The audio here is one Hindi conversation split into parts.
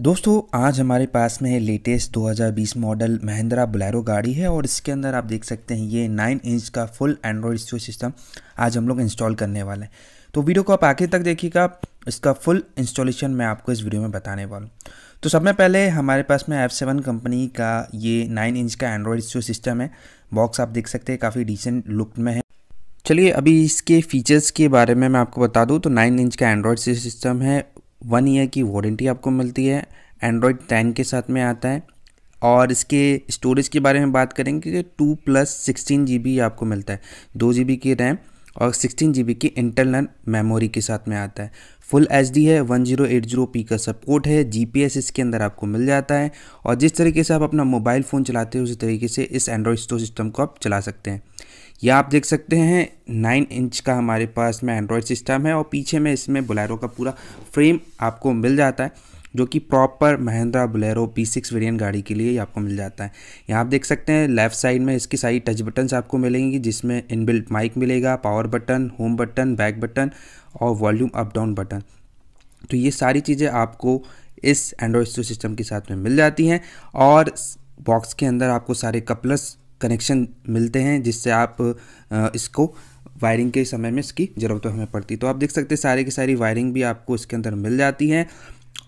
दोस्तों आज हमारे पास में लेटेस्ट 2020 मॉडल महिंद्रा बुलैरो गाड़ी है और इसके अंदर आप देख सकते हैं ये 9 इंच का फुल एंड्रॉयड स्टो सिस्टम आज हम लोग इंस्टॉल करने वाले हैं तो वीडियो को आप आखिर तक देखिएगा इसका फुल इंस्टॉलेशन मैं आपको इस वीडियो में बताने वाला हूँ तो सबसे पहले हमारे पास में एफ सेवन कंपनी का ये नाइन इंच का एंड्रॉयड स्टो सिस्टम है बॉक्स आप देख सकते हैं काफ़ी डिसेंट लुक में है चलिए अभी इसके फीचर्स के बारे में मैं आपको बता दूँ तो नाइन इंच का एंड्रॉयड सिस्टम है वन ईयर की वारंटी आपको मिलती है एंड्रॉयड टेन के साथ में आता है और इसके स्टोरेज के बारे में बात करेंगे कि टू प्लस सिक्सटीन जी आपको मिलता है दो जी की रैम और सिक्सटीन जी की इंटरनल मेमोरी के साथ में आता है फुल एच है one zero eight zero p का सपोर्ट है जी इसके अंदर आपको मिल जाता है और जिस तरीके से आप अपना मोबाइल फ़ोन चलाते हैं उसी तरीके से इस एंड्रॉयड स्टोर सिस्टम को आप चला सकते हैं यह आप देख सकते हैं नाइन इंच का हमारे पास में एंड्रॉयड सिस्टम है और पीछे में इसमें बुलेरो का पूरा फ्रेम आपको मिल जाता है जो कि proper Mahindra Bolero P six variant गाड़ी के लिए ही आपको मिल जाता है यहाँ आप देख सकते हैं लेफ्ट साइड में इसकी सारी टच बटन्स आपको मिलेंगी जिसमें इनबिल्ट माइक मिलेगा power button home button back button और वॉल्यूम अप डाउन बटन तो ये सारी चीज़ें आपको इस एंड्रॉयड सिस्टम के साथ में मिल जाती हैं और बॉक्स के अंदर आपको सारे कपलस कनेक्शन मिलते हैं जिससे आप इसको वायरिंग के समय में इसकी ज़रूरत हमें पड़ती तो आप देख सकते हैं सारी की सारी वायरिंग भी आपको इसके अंदर मिल जाती है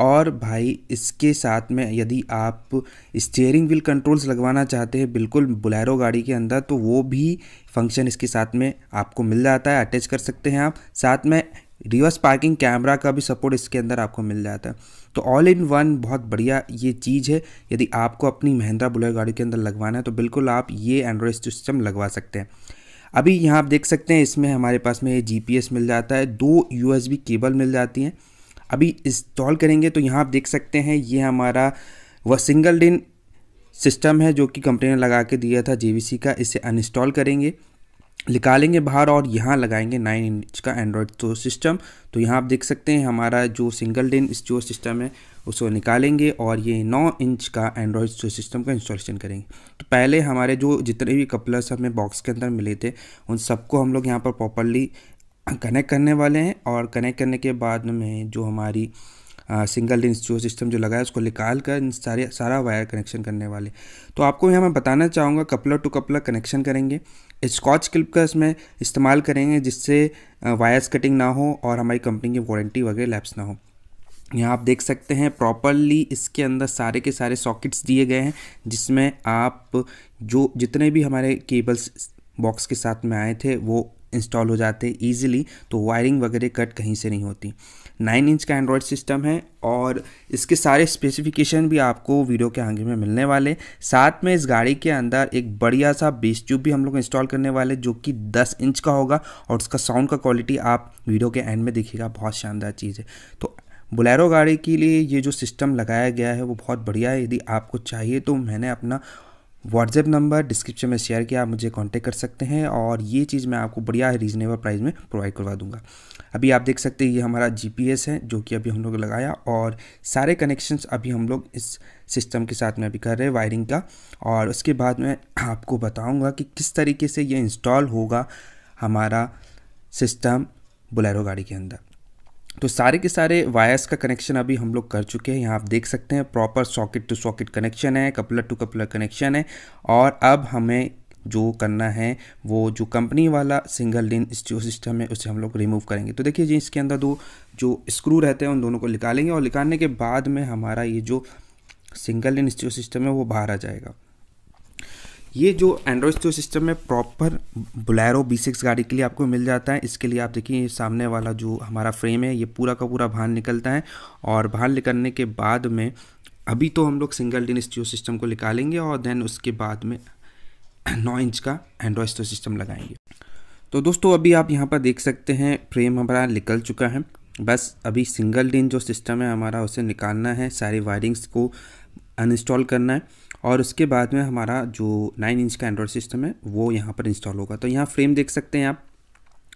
और भाई इसके साथ में यदि आप स्टीयरिंग व्हील कंट्रोल्स लगवाना चाहते हैं बिल्कुल बुलैरो गाड़ी के अंदर तो वो भी फंक्शन इसके साथ में आपको मिल जाता है अटैच कर सकते हैं आप साथ में रिवर्स पार्किंग कैमरा का भी सपोर्ट इसके अंदर आपको मिल जाता है तो ऑल इन वन बहुत बढ़िया ये चीज़ है यदि आपको अपनी महिंद्रा बुलेट गाड़ी के अंदर लगवाना है तो बिल्कुल आप ये एंड्रॉयड सिस्टम लगवा सकते हैं अभी यहाँ आप देख सकते हैं इसमें हमारे पास में जी मिल जाता है दो यू केबल मिल जाती हैं अभी इंस्टॉल करेंगे तो यहाँ आप देख सकते हैं ये हमारा वह सिंगल डिन सिस्टम है जो कि कंपनी ने लगा के दिया था जे का इसे अनइंस्टॉल करेंगे निकालेंगे बाहर और यहाँ लगाएंगे नाइन इंच का एंड्रॉयड स्टोर सिस्टम तो यहाँ आप देख सकते हैं हमारा जो सिंगल डेन स्टोर सिस्टम है उसको निकालेंगे और ये नौ इंच का एंड्रॉयड स्टोर सिस्टम का इंस्टॉलेशन करेंगे तो पहले हमारे जो जितने भी कपलर्स हमें बॉक्स के अंदर मिले थे उन सबको हम लोग यहाँ पर प्रॉपरली कनेक्ट करने वाले हैं और कनेक्ट करने के बाद में जो हमारी सिंगल रिंग जो सिस्टम जो लगा है उसको निकाल कर इन सारे सारा वायर कनेक्शन करने वाले तो आपको यहाँ मैं बताना चाहूँगा कपलर टू कपलर कनेक्शन करेंगे स्कॉच क्लिप का इसमें इस्तेमाल करेंगे जिससे वायर्स कटिंग ना हो और हमारी कंपनी की वारंटी वगैरह लैप्स ना हो यहाँ आप देख सकते हैं प्रॉपरली इसके अंदर सारे के सारे सॉकेट्स दिए गए हैं जिसमें आप जो जितने भी हमारे केबल्स बॉक्स के साथ में आए थे वो इंस्टॉल हो जाते हैं ईजिली तो वायरिंग वगैरह कट कहीं से नहीं होती नाइन इंच का एंड्रॉयड सिस्टम है और इसके सारे स्पेसिफिकेशन भी आपको वीडियो के आगे में मिलने वाले साथ में इस गाड़ी के अंदर एक बढ़िया सा बेस ट्यूब भी हम लोग इंस्टॉल करने वाले जो कि 10 इंच का होगा और उसका साउंड का क्वालिटी आप वीडियो के एंड में देखिएगा बहुत शानदार चीज़ है तो बुलेरो गाड़ी के लिए ये जो सिस्टम लगाया गया है वो बहुत बढ़िया है यदि आपको चाहिए तो मैंने अपना व्हाट्सएप नंबर डिस्क्रिप्शन में शेयर किया आप मुझे कांटेक्ट कर सकते हैं और ये चीज़ मैं आपको बढ़िया रीजनेबल प्राइस में प्रोवाइड करवा दूंगा अभी आप देख सकते हैं ये हमारा जीपीएस है जो कि अभी हम लोग लगाया और सारे कनेक्शंस अभी हम लोग इस सिस्टम के साथ में अभी कर रहे हैं वायरिंग का और उसके बाद मैं आपको बताऊँगा कि किस तरीके से ये इंस्टॉल होगा हमारा सिस्टम बुलेरो गाड़ी के अंदर तो सारे के सारे वायर्स का कनेक्शन अभी हम लोग कर चुके हैं यहाँ आप देख सकते हैं proper socket to socket connection है कपलर टू कपलर कनेक्शन है और अब हमें जो करना है वो जो कंपनी वाला सिंगल लिन जो सिस्टम है उसे हम लोग रिमूव करेंगे तो देखिए जी इसके अंदर दो जो स्क्रू रहते हैं उन दोनों को निकालेंगे और निकालने के बाद में हमारा ये जो सिंगल लिन स्टीरियो सिस्टम है वो बाहर आ जाएगा ये जो एंड्रॉइड स्टोर सिस्टम में प्रॉपर बुलैरो बी सिक्स गाड़ी के लिए आपको मिल जाता है इसके लिए आप देखिए सामने वाला जो हमारा फ्रेम है ये पूरा का पूरा भान निकलता है और भान निकलने के बाद में अभी तो हम लोग सिंगल डिन स्टोर सिस्टम को निकालेंगे और देन उसके बाद में नौ इंच का एंड्रॉयड स्टोर सिस्टम लगाएंगे तो दोस्तों अभी आप यहाँ पर देख सकते हैं फ्रेम हमारा निकल चुका है बस अभी सिंगल डिन जो सिस्टम है हमारा उसे निकालना है सारी वायरिंग्स को अनइंस्टॉल करना है और उसके बाद में हमारा जो नाइन इंच का एंड्रॉयड सिस्टम है वो यहाँ पर इंस्टॉल होगा तो यहाँ फ्रेम देख सकते हैं आप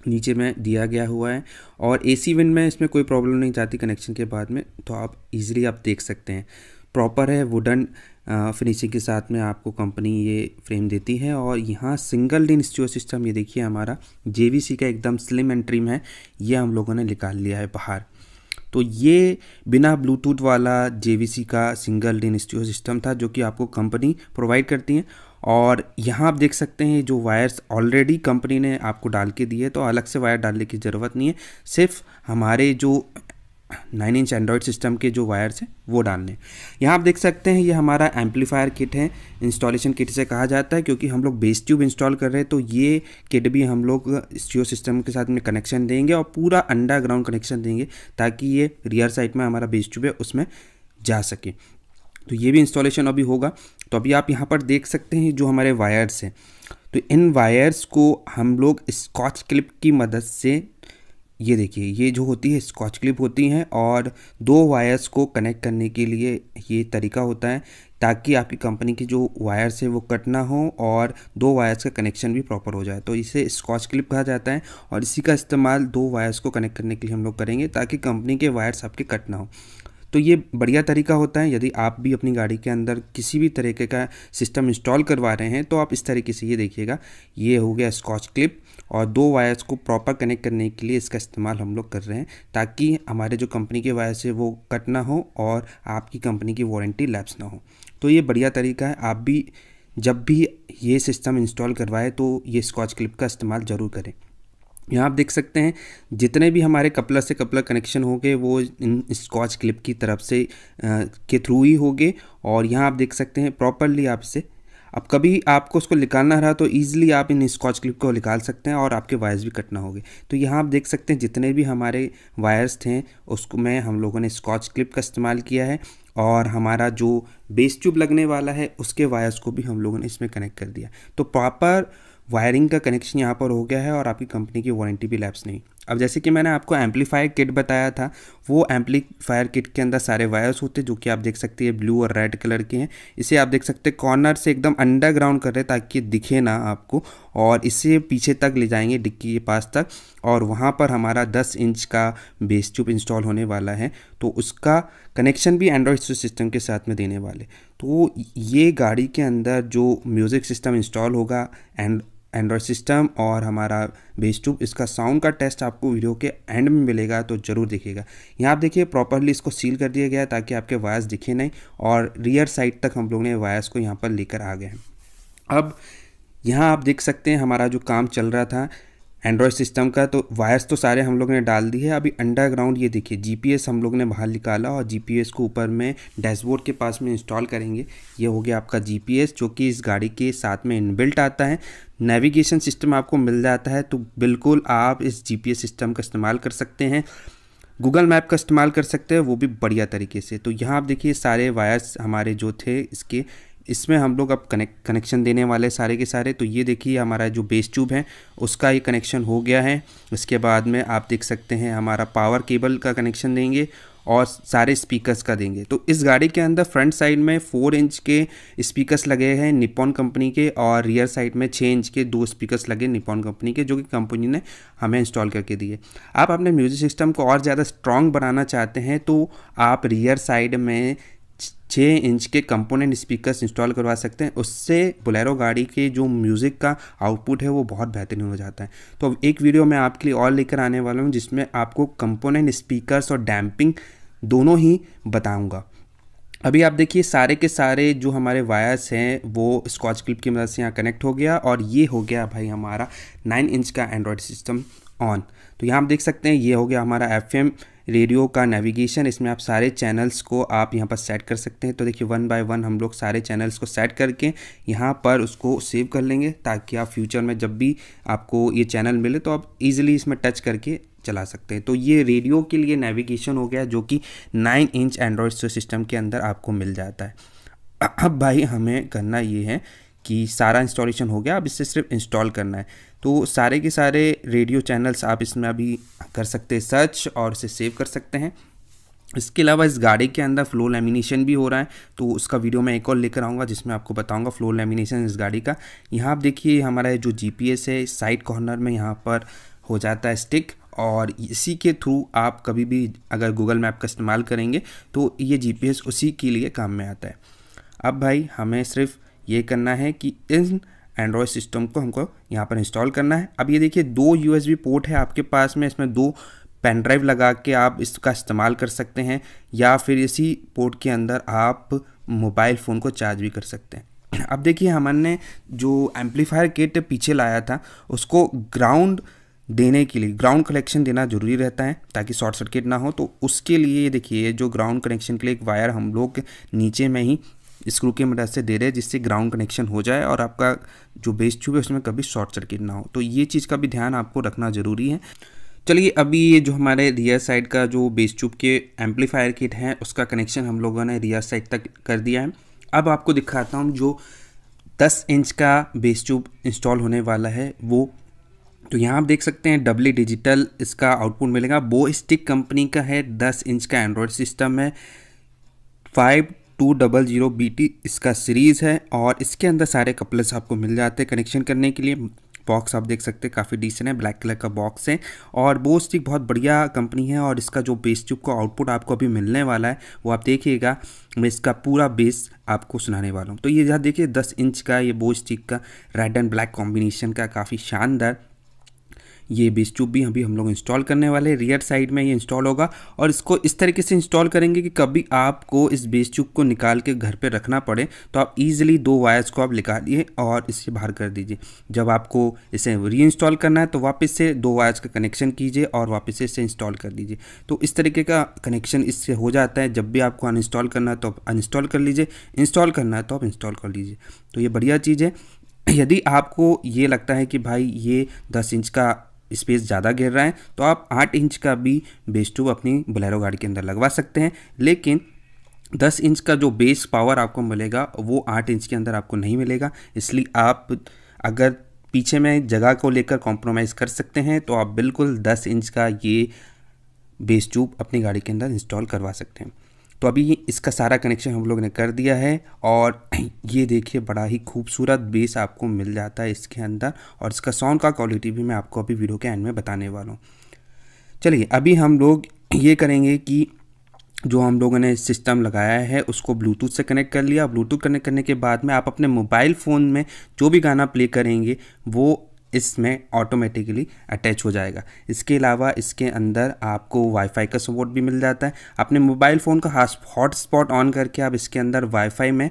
नीचे में दिया गया हुआ है और ए सी विन में इसमें कोई प्रॉब्लम नहीं जाती कनेक्शन के बाद में तो आप इजीली आप देख सकते हैं प्रॉपर है वुडन फिनिशिंग के साथ में आपको कंपनी ये फ्रेम देती है और यहाँ सिंगल डिन स्टो सिस्टम ये देखिए हमारा जे का एकदम स्लिम एंड ट्रिम है ये हम लोगों ने निकाल लिया है बाहर तो ये बिना ब्लूटूथ वाला जे का सिंगल डिन स्टीरियो सिस्टम था जो कि आपको कंपनी प्रोवाइड करती है और यहाँ आप देख सकते हैं जो वायर्स ऑलरेडी कंपनी ने आपको डाल के दिए तो अलग से वायर डालने की ज़रूरत नहीं है सिर्फ हमारे जो नाइन इंच एंड्रॉयड सिस्टम के जो वायर्स हैं वो डालने यहाँ आप देख सकते हैं ये हमारा एम्पलीफायर किट है इंस्टॉलेशन किट से कहा जाता है क्योंकि हम लोग बेस ट्यूब इंस्टॉल कर रहे हैं तो ये किट भी हम लोग स्टीओ सिस्टम के साथ में कनेक्शन देंगे और पूरा अंडरग्राउंड कनेक्शन देंगे ताकि ये रियर साइड में हमारा बेस ट्यूब है उसमें जा सके तो ये भी इंस्टॉलेशन अभी होगा तो अभी आप यहाँ पर देख सकते हैं जो हमारे वायर्स हैं तो इन वायर्स को हम लोग स्कॉच क्लिप की मदद से ये देखिए ये जो होती है स्कॉच क्लिप होती हैं और दो वायर्स को कनेक्ट करने के लिए ये तरीका होता है ताकि आपकी कंपनी की जो वायर्स है वो कट ना हो और दो वायर्स का कनेक्शन भी प्रॉपर हो जाए तो इसे स्कॉच क्लिप कहा जाता है और इसी का इस्तेमाल दो वायर्स को कनेक्ट करने के लिए हम लोग करेंगे ताकि कंपनी के वायर्स आपके कट ना हो तो ये बढ़िया तरीका होता है यदि आप भी अपनी गाड़ी के अंदर किसी भी तरीके का सिस्टम इंस्टॉल करवा रहे हैं तो आप इस तरीके से ये देखिएगा ये हो गया स्कॉच क्लिप और दो वायर्स को प्रॉपर कनेक्ट करने के लिए इसका इस्तेमाल हम लोग कर रहे हैं ताकि हमारे जो कंपनी के वायर्स है वो कट ना हो और आपकी कंपनी की वारंटी लैप्स ना हो तो ये बढ़िया तरीका है आप भी जब भी ये सिस्टम इंस्टॉल करवाए तो ये स्कॉच क्लिप का इस्तेमाल ज़रूर करें यहाँ आप देख सकते हैं जितने भी हमारे कपलर से कपलर कनेक्शन होंगे वो इन स्कॉच क्लिप की तरफ से आ, के थ्रू ही होंगे और यहाँ आप देख सकते हैं प्रॉपरली आप इसे अब कभी आपको उसको निकालना रहा तो ईज़िली आप इन स्कॉच क्लिप को निकाल सकते हैं और आपके वायर्स भी कटना होगी तो यहाँ आप देख सकते हैं जितने भी हमारे वायर्स थे उसको में हम लोगों ने स्कॉच क्लिप का इस्तेमाल किया है और हमारा जो बेस ट्यूब लगने वाला है उसके वायर्स को भी हम लोगों ने इसमें कनेक्ट कर दिया तो प्रॉपर वायरिंग का कनेक्शन यहाँ पर हो गया है और आपकी कंपनी की वारंटी भी लैप्स नहीं अब जैसे कि मैंने आपको एम्पलीफायर किट बताया था वो एम्पलीफायर किट के अंदर सारे वायर्स होते हैं जो कि आप देख सकते हैं ब्लू और रेड कलर के हैं इसे आप देख सकते हैं कॉर्नर से एकदम अंडरग्राउंड कर रहे ताकि दिखे ना आपको और इसे पीछे तक ले जाएंगे डिक्की के पास तक और वहाँ पर हमारा 10 इंच का बेस ट्यूब इंस्टॉल होने वाला है तो उसका कनेक्शन भी एंड्रॉयड सिस्टम के साथ में देने वाले तो ये गाड़ी के अंदर जो म्यूज़िक सिस्टम इंस्टॉल होगा एंड एंड्रॉयड सिस्टम और हमारा बेस ट्यूब इसका साउंड का टेस्ट आपको वीडियो के एंड में मिलेगा तो ज़रूर देखिएगा यहाँ आप देखिए प्रॉपरली इसको सील कर दिया गया ताकि आपके वायर्स दिखे नहीं और रियर साइड तक हम लोग ने वायर्स को यहाँ पर लेकर आ गए हैं अब यहाँ आप देख सकते हैं हमारा जो काम चल रहा था एंड्रॉयड सिस्टम का तो वायर्स तो सारे हम लोग ने डाल दी है अभी अंडरग्राउंड ये देखिए जीपीएस हम लोग ने बाहर निकाला और जीपीएस को ऊपर में डैशबोर्ड के पास में इंस्टॉल करेंगे ये हो गया आपका जीपीएस जो कि इस गाड़ी के साथ में इनबिल्ट आता है नेविगेशन सिस्टम आपको मिल जाता है तो बिल्कुल आप इस जी सिस्टम का इस्तेमाल कर सकते हैं गूगल मैप का इस्तेमाल कर सकते हैं वो भी बढ़िया तरीके से तो यहाँ आप देखिए सारे वायर्स हमारे जो थे इसके इसमें हम लोग अब कनेक्ट कनेक्शन देने वाले सारे के सारे तो ये देखिए हमारा जो बेस ट्यूब है उसका ये कनेक्शन हो गया है उसके बाद में आप देख सकते हैं हमारा पावर केबल का कनेक्शन देंगे और सारे स्पीकर्स का देंगे तो इस गाड़ी के अंदर फ्रंट साइड में फोर इंच के स्पीकर्स लगे हैं निपॉन कंपनी के और रियर साइड में छः इंच के दो स्पीकर्स लगे निपॉन कंपनी के जो कि कंपनी ने हमें इंस्टॉल करके दिए आप अपने म्यूज़िक सिस्टम को और ज़्यादा स्ट्रॉन्ग बनाना चाहते हैं तो आप रियर साइड में छः इंच के कंपोनेंट स्पीकर्स इंस्टॉल करवा सकते हैं उससे बुलेरो गाड़ी के जो म्यूज़िक का आउटपुट है वो बहुत बेहतरीन हो जाता है तो एक वीडियो मैं आपके लिए और लेकर आने वाला हूँ जिसमें आपको कंपोनेंट स्पीकर्स और डैम्पिंग दोनों ही बताऊँगा अभी आप देखिए सारे के सारे जो हमारे वायर्स हैं वो स्कॉच क्लिप की मदद से यहाँ कनेक्ट हो गया और ये हो गया भाई हमारा नाइन इंच का एंड्रॉयड सिस्टम ऑन तो यहाँ आप देख सकते हैं ये हो गया हमारा एफ रेडियो का नेविगेशन इसमें आप सारे चैनल्स को आप यहाँ पर सेट कर सकते हैं तो देखिए वन बाय वन हम लोग सारे चैनल्स को सेट करके यहाँ पर उसको सेव कर लेंगे ताकि आप फ्यूचर में जब भी आपको ये चैनल मिले तो आप ईजिली इसमें टच करके चला सकते हैं तो ये रेडियो के लिए नेविगेशन हो गया जो कि नाइन इंच एंड्रॉयड सिस्टम के अंदर आपको मिल जाता है अब भाई हमें करना ये है कि सारा इंस्टॉलेशन हो गया अब इससे सिर्फ इंस्टॉल करना है तो सारे के सारे रेडियो चैनल्स आप इसमें अभी कर सकते हैं सर्च और इसे सेव कर सकते हैं इसके अलावा इस गाड़ी के अंदर फ्लो लेमिनेशन भी हो रहा है तो उसका वीडियो मैं एक और लेकर आऊँगा जिसमें आपको बताऊँगा फ्लो लेमिनेशन इस गाड़ी का यहाँ आप देखिए हमारा जो एस है साइड कॉर्नर में यहाँ पर हो जाता है स्टिक और इसी के थ्रू आप कभी भी अगर गूगल मैप का इस्तेमाल करेंगे तो ये जीपीएस उसी के लिए काम में आता है अब भाई हमें सिर्फ ये करना है कि इन एंड्रॉयड सिस्टम को हमको यहाँ पर इंस्टॉल करना है अब ये देखिए दो यू पोर्ट है आपके पास में इसमें दो पेन ड्राइव लगा के आप इसका इस्तेमाल कर सकते हैं या फिर इसी पोर्ट के अंदर आप मोबाइल फ़ोन को चार्ज भी कर सकते हैं अब देखिए हमने जो एम्पलीफायर किट पीछे लाया था उसको ग्राउंड देने के लिए ग्राउंड कनेक्शन देना जरूरी रहता है ताकि शॉर्ट सर्किट ना हो तो उसके लिए देखिए जो ग्राउंड कनेक्शन के लिए एक वायर हम लोग नीचे में ही स्क्रू की मदद से दे रहे हैं जिससे ग्राउंड कनेक्शन हो जाए और आपका जो बेस ट्यूब है उसमें कभी शॉर्ट सर्किट ना हो तो ये चीज़ का भी ध्यान आपको रखना ज़रूरी है चलिए अभी ये जो हमारे रियर साइड का जो बेस ट्यूब के एम्पलीफायर किट है उसका कनेक्शन हम लोगों ने रियर साइड तक कर दिया है अब आपको दिखाता हूँ जो 10 इंच का बेस ट्यूब इंस्टॉल होने वाला है वो तो यहाँ आप देख सकते हैं डब्ली डिजिटल इसका आउटपुट मिलेगा बो स्टिक कंपनी का है 10 इंच का एंड्रॉयड सिस्टम है five two double zero B T इसका सीरीज़ है और इसके अंदर सारे कपल्स आपको मिल जाते हैं कनेक्शन करने के लिए बॉक्स आप देख सकते हैं काफ़ी डिसेंट है ब्लैक कलर का बॉक्स है और बोस एक बहुत बढ़िया कंपनी है और इसका जो बेस ट्यूब का आउटपुट आपको अभी मिलने वाला है वो आप देखिएगा मैं इसका पूरा बेस आपको सुनाने वाला हूँ तो ये जहाँ देखिए 10 इंच का ये बोस्टिक का रेड एंड ब्लैक कॉम्बिनेशन का काफ़ी शानदार ये बेस ट्यूब भी अभी हम लोग इंस्टॉल करने वाले हैं रियर साइड में ये इंस्टॉल होगा और इसको इस तरीके से इंस्टॉल करेंगे कि कभी आपको इस बेस ट्यूब को निकाल के घर पर रखना पड़े तो आप ईजिली दो वायर्स को आप निकालिए और इससे बाहर कर दीजिए जब आपको इसे री करना है तो वापस से दो वायर्स का कनेक्शन कीजिए और वापस से इसे इंस्टॉल कर दीजिए तो इस तरीके का कनेक्शन इससे हो जाता है जब भी आपको अनइंस्टॉल करना है तो आप अनइंस्टॉल कर लीजिए इंस्टॉल करना है तो आप इंस्टॉल कर लीजिए तो ये बढ़िया चीज़ है यदि आपको ये लगता है कि भाई ये दस इंच का स्पेस ज़्यादा घेर रहा है तो आप आठ इंच का भी बेस ट्यूब अपनी बोलेरो गाड़ी के अंदर लगवा सकते हैं लेकिन दस इंच का जो बेस पावर आपको मिलेगा वो आठ इंच के अंदर आपको नहीं मिलेगा इसलिए आप अगर पीछे में जगह को लेकर कॉम्प्रोमाइज़ कर सकते हैं तो आप बिल्कुल दस इंच का ये बेस ट्यूब अपनी गाड़ी के अंदर इंस्टॉल करवा सकते हैं तो अभी इसका सारा कनेक्शन हम लोग ने कर दिया है और ये देखिए बड़ा ही खूबसूरत बेस आपको मिल जाता है इसके अंदर और इसका साउंड का क्वालिटी भी मैं आपको अभी वीडियो के एंड में बताने वाला हूँ चलिए अभी हम लोग ये करेंगे कि जो हम लोगों ने सिस्टम लगाया है उसको ब्लूटूथ से कनेक्ट कर लिया ब्लूटूथ कनेक्ट करने के बाद में आप अपने मोबाइल फ़ोन में जो भी गाना प्ले करेंगे वो इसमें ऑटोमेटिकली अटैच हो जाएगा इसके अलावा इसके अंदर आपको वाईफाई का सपोर्ट भी मिल जाता है अपने मोबाइल फ़ोन का हॉटस्पॉट ऑन करके आप इसके अंदर वाईफाई में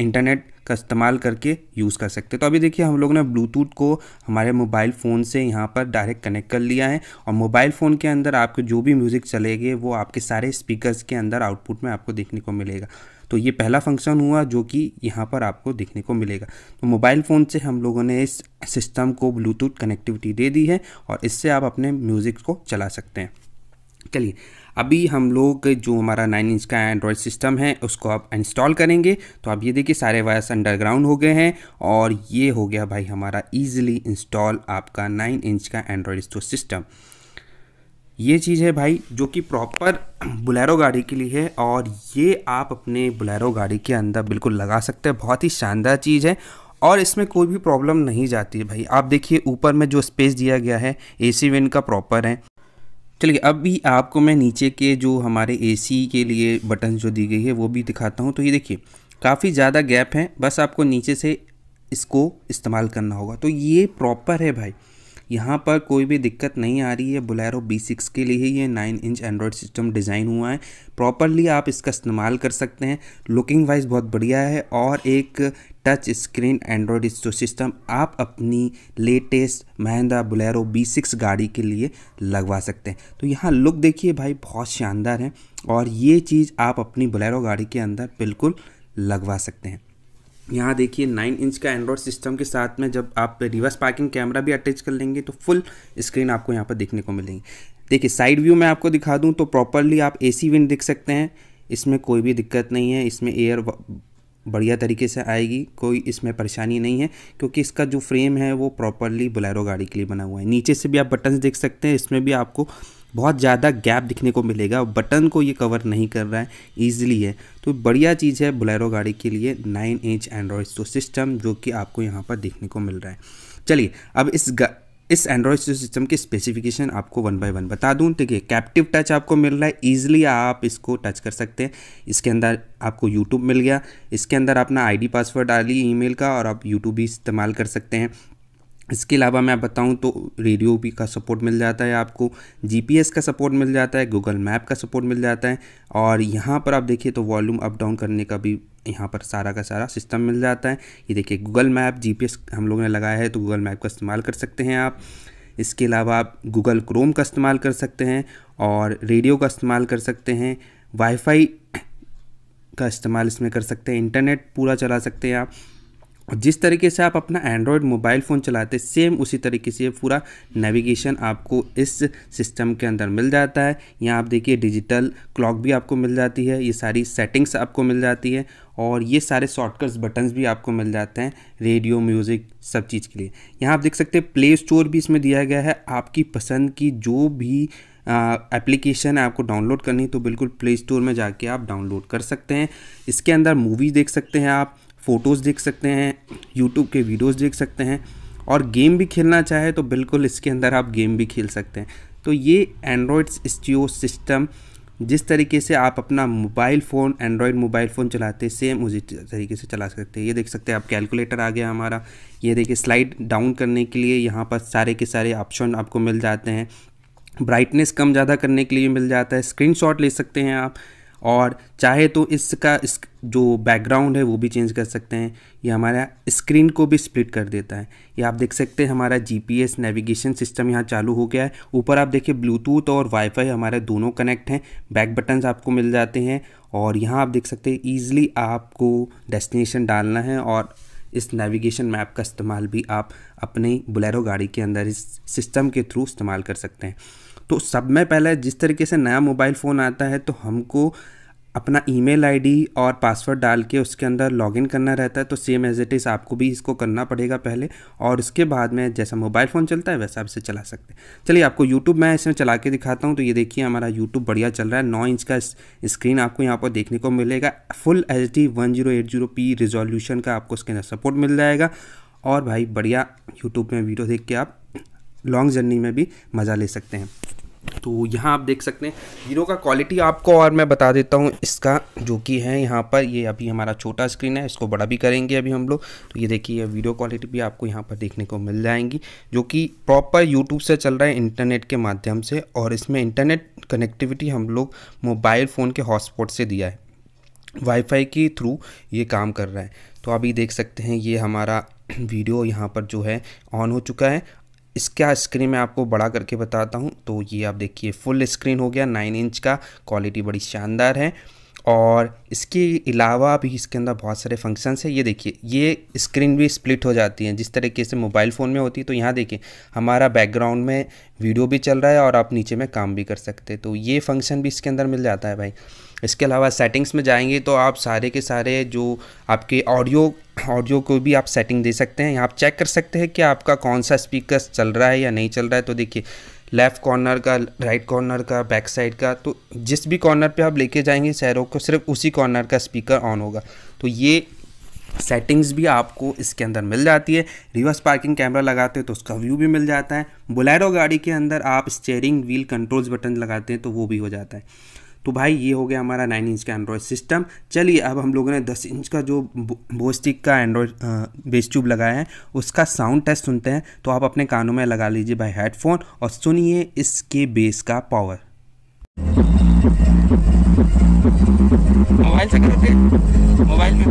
इंटरनेट का इस्तेमाल करके यूज़ कर सकते हैं तो अभी देखिए हम लोग ने ब्लूटूथ को हमारे मोबाइल फ़ोन से यहाँ पर डायरेक्ट कनेक्ट कर लिया है और मोबाइल फ़ोन के अंदर आपके जो भी म्यूज़िक चलेगे वो आपके सारे स्पीकर्स के अंदर आउटपुट में आपको देखने को मिलेगा तो ये पहला फंक्शन हुआ जो कि यहाँ पर आपको देखने को मिलेगा तो मोबाइल फ़ोन से हम लोगों ने इस सिस्टम को ब्लूटूथ कनेक्टिविटी दे दी है और इससे आप अपने म्यूज़िक को चला सकते हैं चलिए अभी हम लोग जो हमारा नाइन इंच का एंड्रॉयड सिस्टम है उसको आप इंस्टॉल करेंगे तो आप ये देखिए सारे वायर्स अंडरग्राउंड हो गए हैं और ये हो गया भाई हमारा ईजिली इंस्टॉल आपका नाइन इंच का एंड्रॉयड सिस्टम ये चीज़ है भाई जो कि प्रॉपर बुलेरो गाड़ी के लिए है और ये आप अपने बुलेरो गाड़ी के अंदर बिल्कुल लगा सकते हैं बहुत ही शानदार चीज़ है और इसमें कोई भी प्रॉब्लम नहीं जाती है भाई आप देखिए ऊपर में जो स्पेस दिया गया है ए विन का प्रॉपर है चलिए अब भी आपको मैं नीचे के जो हमारे एसी के लिए बटन जो दी गई है वो भी दिखाता हूँ तो ये देखिए काफ़ी ज़्यादा गैप है बस आपको नीचे से इसको इस्तेमाल करना होगा तो ये प्रॉपर है भाई यहाँ पर कोई भी दिक्कत नहीं आ रही है बुलेरो बी सिक्स के लिए ही ये nine inch android system design हुआ है प्रॉपरली आप इसका इस्तेमाल कर सकते हैं लुकिंग वाइज बहुत बढ़िया है और एक टच स्क्रीन एंड्रॉयड जो सिस्टम आप अपनी latest Mahindra Bolero B six गाड़ी के लिए लगवा सकते हैं तो यहाँ लुक देखिए भाई बहुत शानदार है और ये चीज़ आप अपनी बुलेरो गाड़ी के अंदर बिल्कुल लगवा सकते हैं यहाँ देखिए नाइन इंच का एंड्रॉयड सिस्टम के साथ में जब आप रिवर्स पार्किंग कैमरा भी अटैच कर लेंगे तो फुल स्क्रीन आपको यहाँ पर देखने को मिलेगी देखिए साइड व्यू मैं आपको दिखा दूँ तो प्रॉपरली आप ए सी विंड देख सकते हैं इसमें कोई भी दिक्कत नहीं है इसमें एयर बढ़िया तरीके से आएगी कोई इसमें परेशानी नहीं है क्योंकि इसका जो फ्रेम है वो प्रॉपरली बुलेरो गाड़ी के लिए बना हुआ है नीचे से भी आप बटन्स देख सकते हैं इसमें भी आपको बहुत ज़्यादा गैप दिखने को मिलेगा बटन को ये कवर नहीं कर रहा है ईजिली है तो बढ़िया चीज़ है बुलेरो गाड़ी के लिए नाइन इंच एंड्रॉयड तो सिस्टम जो कि आपको यहाँ पर देखने को मिल रहा है चलिए अब इस इस एंड्रॉयड सिस्टम के स्पेसिफिकेशन आपको वन बाय वन बता दूं देखिए कैप्टिव टच आपको मिल रहा है इजीली आप इसको टच कर सकते हैं इसके अंदर आपको यूट्यूब मिल गया इसके अंदर अपना आईडी पासवर्ड डाली ईमेल का और आप यूट्यूब भी इस्तेमाल कर सकते हैं इसके अलावा मैं बताऊं तो रेडियो भी का सपोर्ट मिल जाता है आपको जीपीएस का सपोर्ट मिल जाता है गूगल मैप का सपोर्ट मिल जाता है और यहाँ पर आप देखिए तो वॉल्यूम अप डाउन करने का भी यहाँ पर सारा का सारा सिस्टम मिल जाता है ये देखिए गूगल मैप जीपीएस हम लोगों ने लगाया है तो गूगल मैप का इस्तेमाल कर सकते हैं आप इसके अलावा आप गूगल क्रोम का इस्तेमाल कर सकते हैं और रेडियो का इस्तेमाल कर सकते हैं वाईफाई का इस्तेमाल इसमें कर सकते हैं इंटरनेट पूरा चला सकते हैं आप और जिस तरीके से आप अपना एंड्रॉयड मोबाइल फ़ोन चलाते सेम उसी तरीके से पूरा नेविगेशन आपको इस सिस्टम के अंदर मिल जाता है यहाँ आप देखिए डिजिटल क्लॉक भी आपको मिल जाती है ये सारी सेटिंग्स आपको मिल जाती है और ये सारे शॉर्टकट्स बटन्स भी आपको मिल जाते हैं रेडियो म्यूज़िक सब चीज़ के लिए यहाँ आप देख सकते हैं प्ले स्टोर भी इसमें दिया गया है आपकी पसंद की जो भी एप्लीकेशन है आपको डाउनलोड करनी तो बिल्कुल प्ले स्टोर में जाके आप डाउनलोड कर सकते हैं इसके अंदर मूवीज़ देख सकते हैं आप फ़ोटोज़ देख सकते हैं यूट्यूब के वीडियोज़ देख सकते हैं और गेम भी खेलना चाहे तो बिल्कुल इसके अंदर आप गेम भी खेल सकते हैं तो ये एंड्रॉयड स्टीओ सिस्टम जिस तरीके से आप अपना mobile phone Android mobile phone चलाते हैं सेम उसी तरीके से चला सकते हैं ये देख सकते हैं आप कैलकुलेटर आ गया हमारा ये देखिए स्लाइड डाउन करने के लिए यहाँ पर सारे के सारे ऑप्शन आपको मिल जाते हैं ब्राइटनेस कम ज़्यादा करने के लिए मिल जाता है स्क्रीनशॉट ले सकते हैं आप और चाहे तो इसका इस जो बैकग्राउंड है वो भी चेंज कर सकते हैं ये हमारा स्क्रीन को भी स्प्लिट कर देता है ये आप देख सकते हैं हमारा जीपीएस नेविगेशन सिस्टम यहाँ चालू हो गया है ऊपर आप देखिए ब्लूटूथ और वाईफाई हमारे दोनों कनेक्ट हैं बैक बटन्स आपको मिल जाते हैं और यहाँ आप देख सकते हैं ईजिली आपको डेस्टिनेशन डालना है और इस नेविगेशन मैप का इस्तेमाल भी आप अपनी बुलेरो गाड़ी के अंदर इस सिस्टम के थ्रू इस्तेमाल कर सकते हैं तो सब में पहले जिस तरीके से नया मोबाइल फ़ोन आता है तो हमको अपना ईमेल आईडी और पासवर्ड डाल के उसके अंदर लॉगिन करना रहता है तो सेम एज इट इज़ आपको भी इसको करना पड़ेगा पहले और उसके बाद में जैसा मोबाइल फ़ोन चलता है वैसा आप इसे चला सकते हैं चलिए आपको यूट्यूब मैं इसमें चला के दिखाता हूँ तो ये देखिए हमारा यूट्यूब बढ़िया चल रहा है नौ इंच का स्क्रीन आपको यहाँ पर देखने को मिलेगा full H D one zero eight zero P resolution का आपको उसके अंदर सपोर्ट मिल जाएगा और भाई बढ़िया यूट्यूब में वीडियो देख के आप लॉन्ग जर्नी में भी मज़ा ले सकते हैं तो यहाँ आप देख सकते हैं हीरो का क्वालिटी आपको और मैं बता देता हूँ इसका जो कि है यहाँ पर ये अभी हमारा छोटा स्क्रीन है इसको बड़ा भी करेंगे अभी हम लोग तो ये देखिए ये वीडियो क्वालिटी भी आपको यहाँ पर देखने को मिल जाएंगी जो कि प्रॉपर यूट्यूब से चल रहा है इंटरनेट के माध्यम से और इसमें इंटरनेट कनेक्टिविटी हम लोग मोबाइल फ़ोन के हॉटस्पॉट से दिया है वाईफाई के थ्रू ये काम कर रहा है तो आप ये देख सकते हैं ये हमारा वीडियो यहाँ पर जो है ऑन हो चुका है इसका स्क्रीन मैं आपको बड़ा करके बताता हूँ तो ये आप देखिए फुल स्क्रीन हो गया नाइन इंच का क्वालिटी बड़ी शानदार है और इसके अलावा भी इसके अंदर बहुत सारे फंक्शंस हैं ये देखिए ये स्क्रीन भी स्प्लिट हो जाती है जिस तरीके से मोबाइल फ़ोन में होती है तो यहाँ देखिए हमारा बैकग्राउंड में वीडियो भी चल रहा है और आप नीचे में काम भी कर सकते तो ये फंक्शन भी इसके अंदर मिल जाता है भाई इसके अलावा सेटिंग्स में जाएंगे तो आप सारे के सारे जो आपके ऑडियो ऑडियो को भी आप सेटिंग दे सकते हैं यहाँ आप चेक कर सकते हैं कि आपका कौन सा स्पीकर चल रहा है या नहीं चल रहा है तो देखिए लेफ़्ट कॉर्नर का राइट कॉर्नर का बैक साइड का तो जिस भी कॉर्नर पे आप लेके जाएंगे सैरो को सिर्फ उसी कॉर्नर का स्पीकर ऑन होगा तो ये सेटिंग्स भी आपको इसके अंदर मिल जाती है रिवर्स पार्किंग कैमरा लगाते हैं तो उसका व्यू भी मिल जाता है बुलेरो गाड़ी के अंदर आप स्टेयरिंग व्हील कंट्रोल्स बटन लगाते हैं तो वो भी हो जाता है तो भाई ये हो गया हमारा नाइन इंच का एंड्रॉयड सिस्टम चलिए अब हम लोगों ने दस इंच का जो बोस्टिक का एंड्रॉयड बेस ट्यूब लगाया है उसका साउंड टेस्ट सुनते हैं तो आप अपने कानों में लगा लीजिए भाई हेडफोन और सुनिए इसके बेस का पावर मोबाइल से मोबाइल में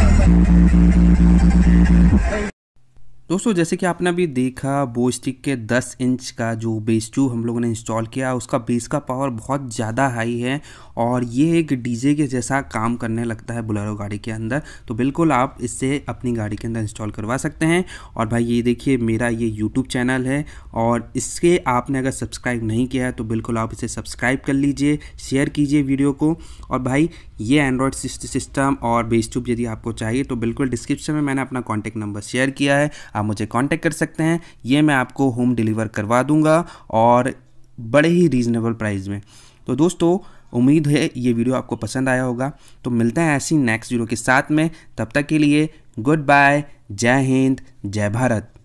दोस्तों जैसे कि आपने अभी देखा बो स्टिक के 10 इंच का जो बेस ट्यूब हम लोगों ने इंस्टॉल किया उसका बेस का पावर बहुत ज़्यादा हाई है और ये एक डीजे के जैसा काम करने लगता है बुलेरो गाड़ी के अंदर तो बिल्कुल आप इससे अपनी गाड़ी के अंदर इंस्टॉल करवा सकते हैं और भाई ये देखिए मेरा ये यूट्यूब चैनल है और इसके आपने अगर सब्सक्राइब नहीं किया है तो बिल्कुल आप इसे सब्सक्राइब कर लीजिए शेयर कीजिए वीडियो को और भाई ये एंड्रॉयड सिस्टम और बेस्टूब यदि आपको चाहिए तो बिल्कुल डिस्क्रिप्शन में मैंने अपना कॉन्टैक्ट नंबर शेयर किया है आप मुझे कॉन्टैक्ट कर सकते हैं ये मैं आपको होम डिलीवर करवा दूँगा और बड़े ही रीज़नेबल प्राइस में तो दोस्तों उम्मीद है ये वीडियो आपको पसंद आया होगा तो मिलते हैं ऐसी नेक्स्ट वीडियो के साथ में तब तक के लिए गुड बाय जय हिंद जय भारत